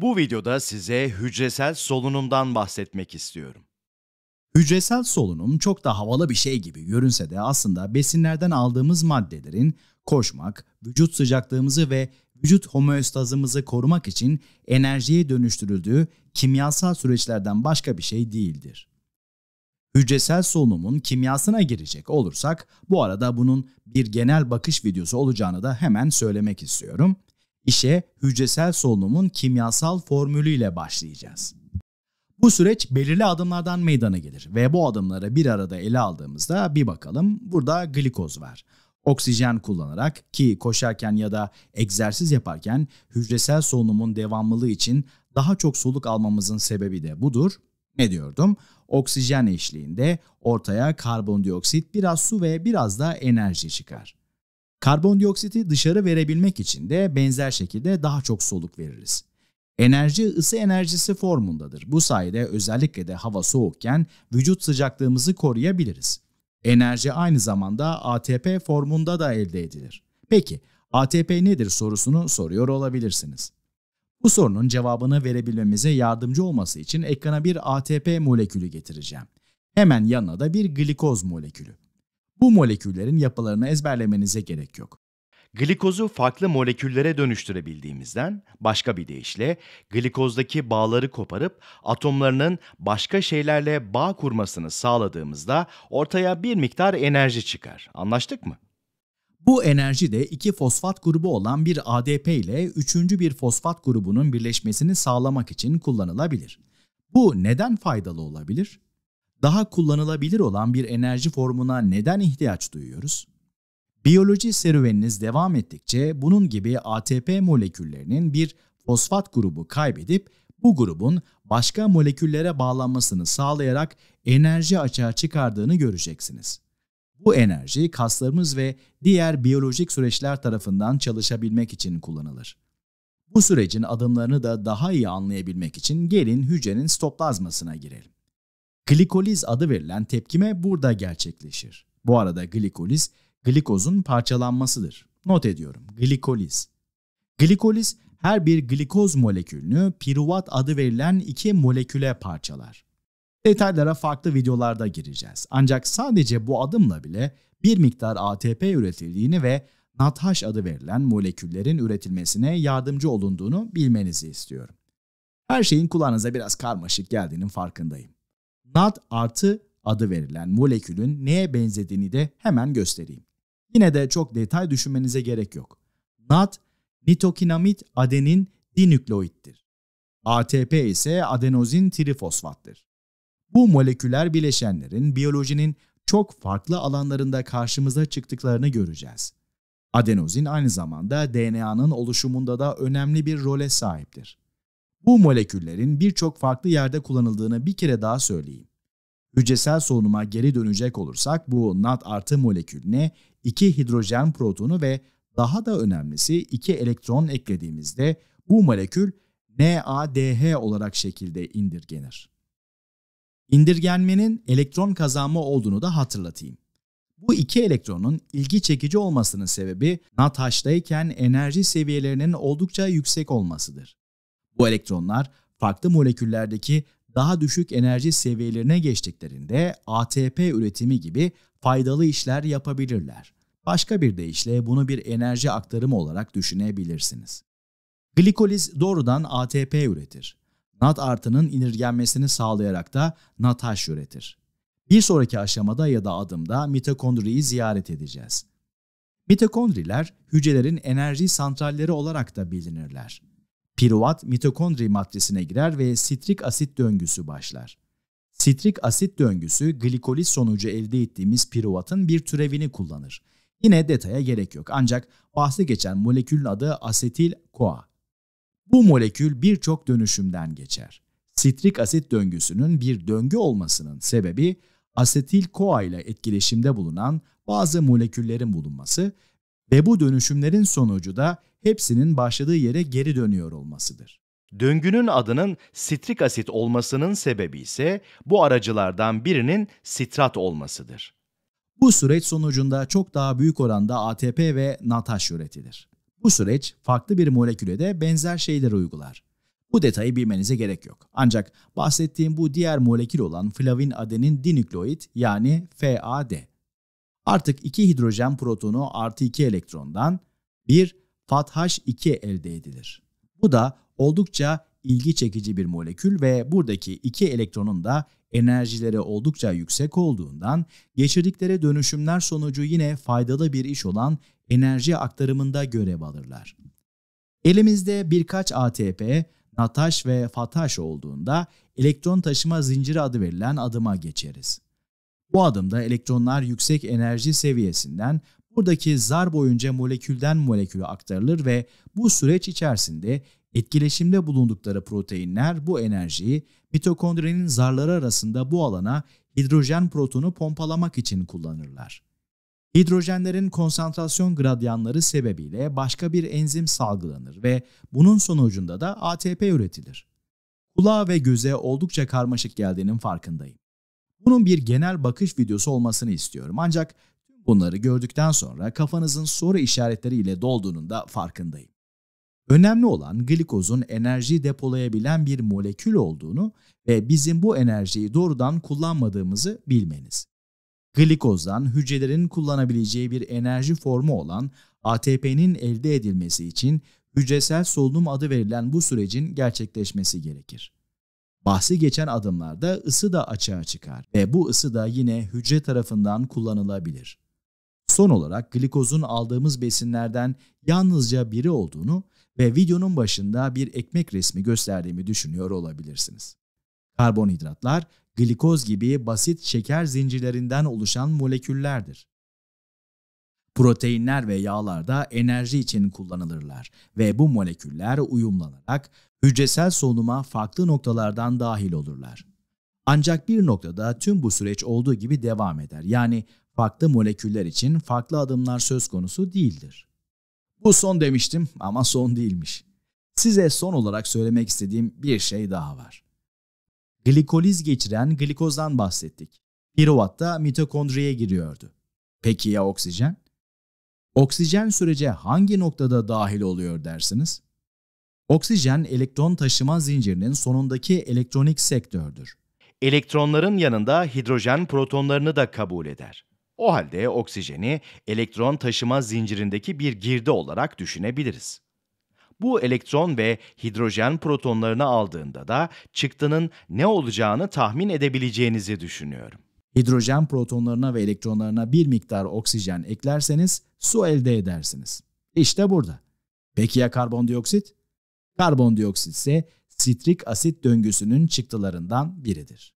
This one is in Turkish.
Bu videoda size hücresel solunumdan bahsetmek istiyorum. Hücresel solunum çok da havalı bir şey gibi görünse de aslında besinlerden aldığımız maddelerin koşmak, vücut sıcaklığımızı ve vücut homeostazımızı korumak için enerjiye dönüştürüldüğü kimyasal süreçlerden başka bir şey değildir. Hücresel solunumun kimyasına girecek olursak, bu arada bunun bir genel bakış videosu olacağını da hemen söylemek istiyorum. İşe hücresel solunumun kimyasal formülüyle başlayacağız. Bu süreç belirli adımlardan meydana gelir ve bu adımları bir arada ele aldığımızda bir bakalım burada glikoz var. Oksijen kullanarak ki koşarken ya da egzersiz yaparken hücresel solunumun devamlılığı için daha çok soluk almamızın sebebi de budur. Ne diyordum? Oksijen eşliğinde ortaya karbondioksit, biraz su ve biraz da enerji çıkar. Karbondioksiti dışarı verebilmek için de benzer şekilde daha çok soluk veririz. Enerji ısı enerjisi formundadır. Bu sayede özellikle de hava soğukken vücut sıcaklığımızı koruyabiliriz. Enerji aynı zamanda ATP formunda da elde edilir. Peki ATP nedir sorusunu soruyor olabilirsiniz. Bu sorunun cevabını verebilmemize yardımcı olması için ekrana bir ATP molekülü getireceğim. Hemen yanına da bir glikoz molekülü. Bu moleküllerin yapılarını ezberlemenize gerek yok. Glikozu farklı moleküllere dönüştürebildiğimizden başka bir deyişle glikozdaki bağları koparıp atomlarının başka şeylerle bağ kurmasını sağladığımızda ortaya bir miktar enerji çıkar. Anlaştık mı? Bu enerji de iki fosfat grubu olan bir ADP ile üçüncü bir fosfat grubunun birleşmesini sağlamak için kullanılabilir. Bu neden faydalı olabilir? daha kullanılabilir olan bir enerji formuna neden ihtiyaç duyuyoruz? Biyoloji serüveniniz devam ettikçe bunun gibi ATP moleküllerinin bir fosfat grubu kaybedip bu grubun başka moleküllere bağlanmasını sağlayarak enerji açığa çıkardığını göreceksiniz. Bu enerji kaslarımız ve diğer biyolojik süreçler tarafından çalışabilmek için kullanılır. Bu sürecin adımlarını da daha iyi anlayabilmek için gelin hücrenin stoplazmasına girelim. Glikoliz adı verilen tepkime burada gerçekleşir. Bu arada glikoliz, glikozun parçalanmasıdır. Not ediyorum, glikoliz. Glikoliz, her bir glikoz molekülünü piruvat adı verilen iki moleküle parçalar. Detaylara farklı videolarda gireceğiz. Ancak sadece bu adımla bile bir miktar ATP üretildiğini ve NADH adı verilen moleküllerin üretilmesine yardımcı olunduğunu bilmenizi istiyorum. Her şeyin kulağınıza biraz karmaşık geldiğinin farkındayım. NAD artı adı verilen molekülün neye benzediğini de hemen göstereyim. Yine de çok detay düşünmenize gerek yok. NAD, nitokinamit adenin dinükloittir. ATP ise adenozin trifosfattır. Bu moleküler bileşenlerin biyolojinin çok farklı alanlarında karşımıza çıktıklarını göreceğiz. Adenozin aynı zamanda DNA'nın oluşumunda da önemli bir role sahiptir. Bu moleküllerin birçok farklı yerde kullanıldığını bir kere daha söyleyeyim. Hücresel solunuma geri dönecek olursak bu NAD artı molekülüne 2 hidrojen protonu ve daha da önemlisi iki elektron eklediğimizde bu molekül NADH olarak şekilde indirgenir. İndirgenmenin elektron kazanma olduğunu da hatırlatayım. Bu iki elektronun ilgi çekici olmasının sebebi NADH'dayken enerji seviyelerinin oldukça yüksek olmasıdır. Bu elektronlar farklı moleküllerdeki daha düşük enerji seviyelerine geçtiklerinde ATP üretimi gibi faydalı işler yapabilirler. Başka bir deyişle bunu bir enerji aktarımı olarak düşünebilirsiniz. Glikoliz doğrudan ATP üretir. NAD artının inirgenmesini sağlayarak da NADH üretir. Bir sonraki aşamada ya da adımda mitokondriyi ziyaret edeceğiz. Mitokondriler hücrelerin enerji santralleri olarak da bilinirler. Piruvat mitokondri matrisine girer ve sitrik asit döngüsü başlar. Sitrik asit döngüsü glikoliz sonucu elde ettiğimiz piruvatın bir türevini kullanır. Yine detaya gerek yok ancak bahsi geçen molekülün adı asetil koa. Bu molekül birçok dönüşümden geçer. Sitrik asit döngüsünün bir döngü olmasının sebebi asetil koa ile etkileşimde bulunan bazı moleküllerin bulunması ve bu dönüşümlerin sonucu da hepsinin başladığı yere geri dönüyor olmasıdır. Döngünün adının sitrik asit olmasının sebebi ise bu aracılardan birinin sitrat olmasıdır. Bu süreç sonucunda çok daha büyük oranda ATP ve NATAŞ üretilir. Bu süreç farklı bir moleküle de benzer şeyler uygular. Bu detayı bilmenize gerek yok. Ancak bahsettiğim bu diğer molekül olan flavin adenin dinükloid yani FAD. Artık 2 hidrojen protonu artı 2 elektrondan, bir. FATH2 elde edilir. Bu da oldukça ilgi çekici bir molekül ve buradaki iki elektronun da enerjileri oldukça yüksek olduğundan geçirdikleri dönüşümler sonucu yine faydalı bir iş olan enerji aktarımında görev alırlar. Elimizde birkaç ATP, NATAŞ ve FATAŞ olduğunda elektron taşıma zinciri adı verilen adıma geçeriz. Bu adımda elektronlar yüksek enerji seviyesinden Buradaki zar boyunca molekülden moleküle aktarılır ve bu süreç içerisinde etkileşimde bulundukları proteinler bu enerjiyi mitokondrinin zarları arasında bu alana hidrojen protonu pompalamak için kullanırlar. Hidrojenlerin konsantrasyon gradyanları sebebiyle başka bir enzim salgılanır ve bunun sonucunda da ATP üretilir. Kulağa ve göze oldukça karmaşık geldiğinin farkındayım. Bunun bir genel bakış videosu olmasını istiyorum ancak Bunları gördükten sonra kafanızın soru işaretleriyle dolduğunun da farkındayım. Önemli olan glikozun enerji depolayabilen bir molekül olduğunu ve bizim bu enerjiyi doğrudan kullanmadığımızı bilmeniz. Glikozdan hücrelerin kullanabileceği bir enerji formu olan ATP'nin elde edilmesi için hücresel solunum adı verilen bu sürecin gerçekleşmesi gerekir. Bahsi geçen adımlarda ısı da açığa çıkar ve bu ısı da yine hücre tarafından kullanılabilir son olarak glikozun aldığımız besinlerden yalnızca biri olduğunu ve videonun başında bir ekmek resmi gösterdiğimi düşünüyor olabilirsiniz. Karbonhidratlar, glikoz gibi basit şeker zincirlerinden oluşan moleküllerdir. Proteinler ve yağlar da enerji için kullanılırlar ve bu moleküller uyumlanarak hücresel solunuma farklı noktalardan dahil olurlar. Ancak bir noktada tüm bu süreç olduğu gibi devam eder. Yani farklı moleküller için farklı adımlar söz konusu değildir. Bu son demiştim ama son değilmiş. Size son olarak söylemek istediğim bir şey daha var. Glikoliz geçiren glikozdan bahsettik. Piruvat da mitokondriye giriyordu. Peki ya oksijen? Oksijen sürece hangi noktada dahil oluyor dersiniz? Oksijen elektron taşıma zincirinin sonundaki elektronik sektördür. Elektronların yanında hidrojen protonlarını da kabul eder. O halde oksijeni elektron taşıma zincirindeki bir girdi olarak düşünebiliriz. Bu elektron ve hidrojen protonlarını aldığında da çıktının ne olacağını tahmin edebileceğinizi düşünüyorum. Hidrojen protonlarına ve elektronlarına bir miktar oksijen eklerseniz su elde edersiniz. İşte burada. Peki ya karbondioksit? Karbondioksit ise sitrik asit döngüsünün çıktılarından biridir.